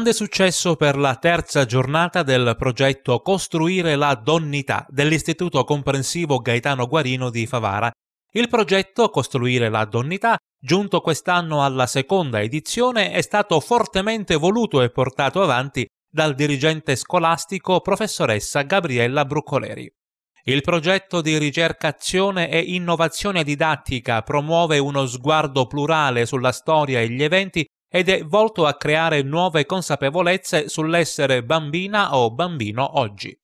grande successo per la terza giornata del progetto Costruire la donnità dell'Istituto Comprensivo Gaetano Guarino di Favara. Il progetto Costruire la donnità, giunto quest'anno alla seconda edizione, è stato fortemente voluto e portato avanti dal dirigente scolastico professoressa Gabriella Bruccoleri. Il progetto di ricerca azione e innovazione didattica promuove uno sguardo plurale sulla storia e gli eventi ed è volto a creare nuove consapevolezze sull'essere bambina o bambino oggi.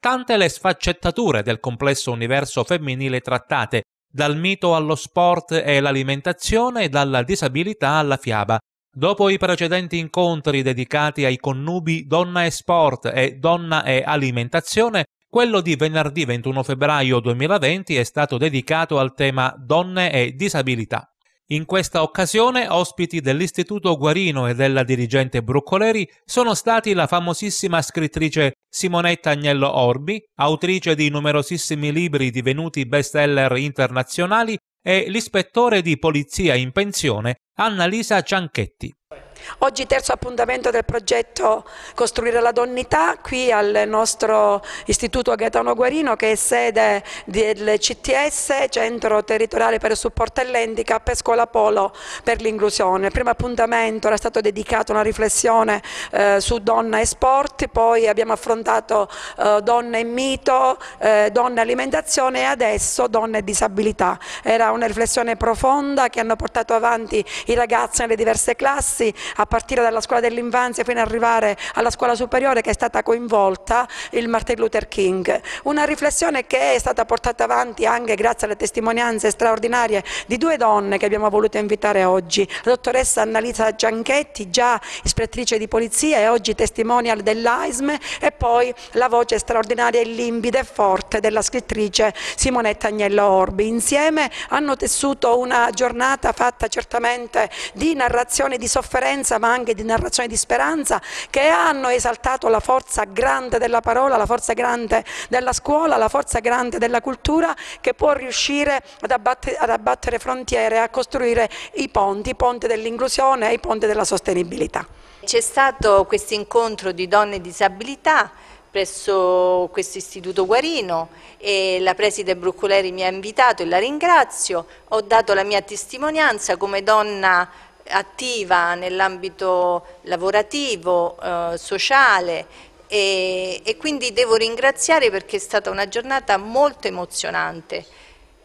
Tante le sfaccettature del complesso universo femminile trattate, dal mito allo sport e l'alimentazione, dalla disabilità alla fiaba. Dopo i precedenti incontri dedicati ai connubi donna e sport e donna e alimentazione, quello di venerdì 21 febbraio 2020 è stato dedicato al tema donne e disabilità. In questa occasione ospiti dell'Istituto Guarino e della dirigente Bruccoleri sono stati la famosissima scrittrice Simonetta Agnello Orbi, autrice di numerosissimi libri divenuti bestseller internazionali, e l'ispettore di polizia in pensione Annalisa Cianchetti. Oggi terzo appuntamento del progetto Costruire la donnità qui al nostro istituto Gaetano Guarino che è sede del CTS, Centro Territoriale per il Supporto all'Handicap e Scuola Polo per l'inclusione. Il primo appuntamento era stato dedicato a una riflessione eh, su donna e sport, poi abbiamo affrontato eh, donna e mito, eh, donna e alimentazione e adesso donna e disabilità. Era una riflessione profonda che hanno portato avanti i ragazzi nelle diverse classi a partire dalla scuola dell'infanzia fino ad arrivare alla scuola superiore che è stata coinvolta il Martin Luther King. Una riflessione che è stata portata avanti anche grazie alle testimonianze straordinarie di due donne che abbiamo voluto invitare oggi, la dottoressa Annalisa Gianchetti, già ispettrice di polizia e oggi testimonial dell'AISME e poi la voce straordinaria e limpida e forte della scrittrice Simonetta Agnello Orbi. Insieme hanno tessuto una giornata fatta certamente di narrazione di sofferenza conoscenza ma anche di narrazione di speranza che hanno esaltato la forza grande della parola, la forza grande della scuola, la forza grande della cultura che può riuscire ad abbattere, ad abbattere frontiere, a costruire i ponti, i ponti dell'inclusione e i ponti della sostenibilità. C'è stato questo incontro di donne e disabilità presso questo istituto Guarino e la preside Brucculeri mi ha invitato e la ringrazio, ho dato la mia testimonianza come donna attiva nell'ambito lavorativo, eh, sociale e, e quindi devo ringraziare perché è stata una giornata molto emozionante.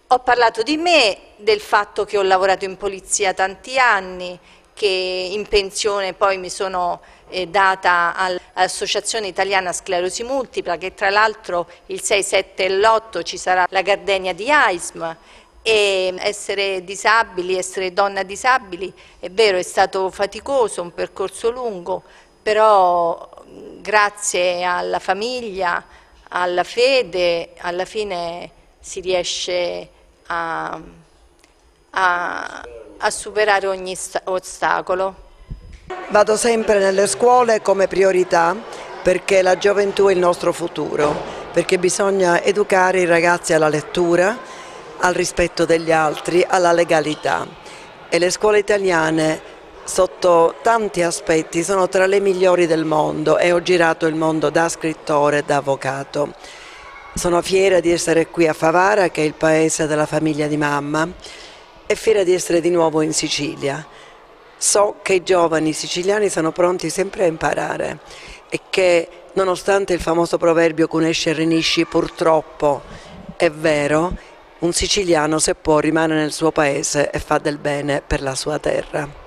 Ho parlato di me, del fatto che ho lavorato in polizia tanti anni, che in pensione poi mi sono eh, data all'Associazione Italiana Sclerosi Multipla, che tra l'altro il 6, 7 e l'8 ci sarà la Gardenia di AISM, e essere disabili, essere donna disabili, è vero è stato faticoso, un percorso lungo, però grazie alla famiglia, alla fede, alla fine si riesce a, a, a superare ogni ostacolo. Vado sempre nelle scuole come priorità perché la gioventù è il nostro futuro, perché bisogna educare i ragazzi alla lettura, al rispetto degli altri, alla legalità e le scuole italiane sotto tanti aspetti sono tra le migliori del mondo e ho girato il mondo da scrittore e da avvocato. Sono fiera di essere qui a Favara, che è il paese della famiglia di mamma, e fiera di essere di nuovo in Sicilia. So che i giovani siciliani sono pronti sempre a imparare e che nonostante il famoso proverbio cunesce e rinisci purtroppo è vero, un siciliano se può rimane nel suo paese e fa del bene per la sua terra.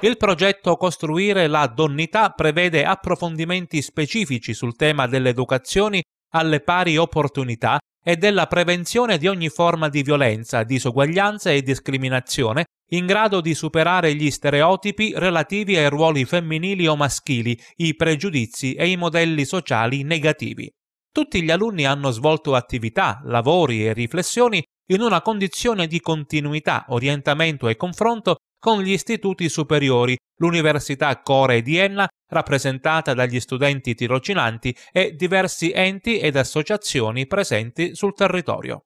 Il progetto Costruire la Donnità prevede approfondimenti specifici sul tema delle educazioni alle pari opportunità e della prevenzione di ogni forma di violenza, disuguaglianza e discriminazione in grado di superare gli stereotipi relativi ai ruoli femminili o maschili, i pregiudizi e i modelli sociali negativi. Tutti gli alunni hanno svolto attività, lavori e riflessioni in una condizione di continuità, orientamento e confronto con gli istituti superiori, l'Università Core di Enna, rappresentata dagli studenti tirocinanti e diversi enti ed associazioni presenti sul territorio.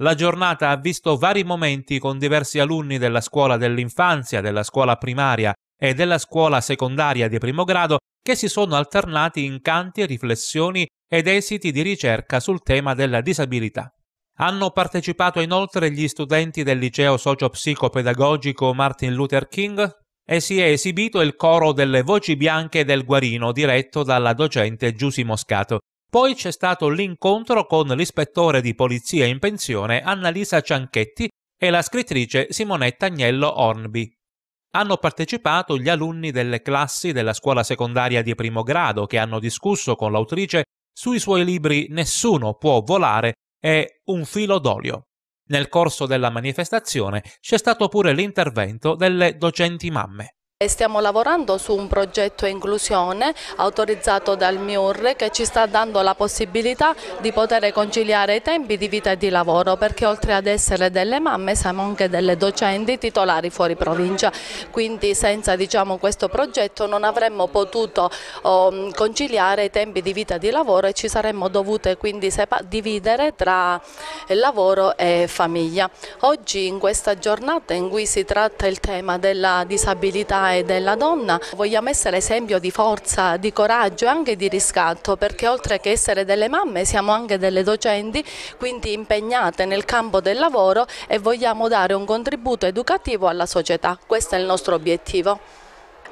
La giornata ha visto vari momenti con diversi alunni della scuola dell'infanzia, della scuola primaria e della scuola secondaria di primo grado che si sono alternati in canti, riflessioni ed esiti di ricerca sul tema della disabilità. Hanno partecipato inoltre gli studenti del liceo socio-psicopedagogico Martin Luther King e si è esibito il coro delle voci bianche del Guarino diretto dalla docente Giusy Moscato. Poi c'è stato l'incontro con l'ispettore di polizia in pensione Annalisa Cianchetti e la scrittrice Simonetta Agnello Hornby. Hanno partecipato gli alunni delle classi della scuola secondaria di primo grado che hanno discusso con l'autrice sui suoi libri Nessuno può volare e Un filo d'olio. Nel corso della manifestazione c'è stato pure l'intervento delle docenti mamme. Stiamo lavorando su un progetto inclusione autorizzato dal MIUR che ci sta dando la possibilità di poter conciliare i tempi di vita e di lavoro perché oltre ad essere delle mamme siamo anche delle docenti titolari fuori provincia, quindi senza diciamo, questo progetto non avremmo potuto oh, conciliare i tempi di vita e di lavoro e ci saremmo dovute quindi dividere tra lavoro e famiglia. Oggi in questa giornata in cui si tratta il tema della disabilità e della donna. Vogliamo essere esempio di forza, di coraggio e anche di riscatto perché oltre che essere delle mamme siamo anche delle docenti, quindi impegnate nel campo del lavoro e vogliamo dare un contributo educativo alla società. Questo è il nostro obiettivo.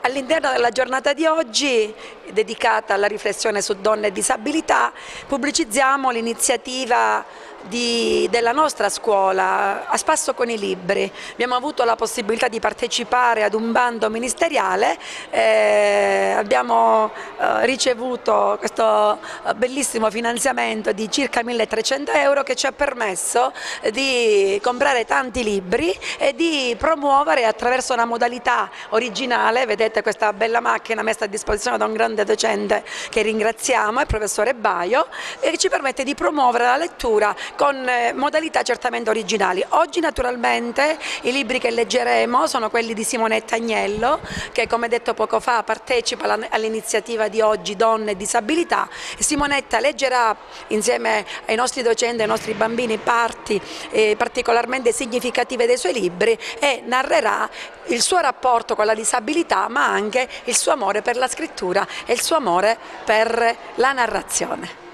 All'interno della giornata di oggi, dedicata alla riflessione su donne e disabilità, pubblicizziamo l'iniziativa di, della nostra scuola a spasso con i libri. Abbiamo avuto la possibilità di partecipare ad un bando ministeriale, eh, abbiamo eh, ricevuto questo eh, bellissimo finanziamento di circa 1300 euro che ci ha permesso di comprare tanti libri e di promuovere attraverso una modalità originale, vedete questa bella macchina messa a disposizione da un grande docente che ringraziamo, il professore Baio, e che ci permette di promuovere la lettura con eh, modalità certamente originali. Oggi naturalmente i libri che leggeremo sono quelli di Simonetta Agnello che come detto poco fa partecipa all'iniziativa di oggi Donne e Disabilità. Simonetta leggerà insieme ai nostri docenti, ai nostri bambini parti eh, particolarmente significative dei suoi libri e narrerà il suo rapporto con la disabilità ma anche il suo amore per la scrittura e il suo amore per la narrazione.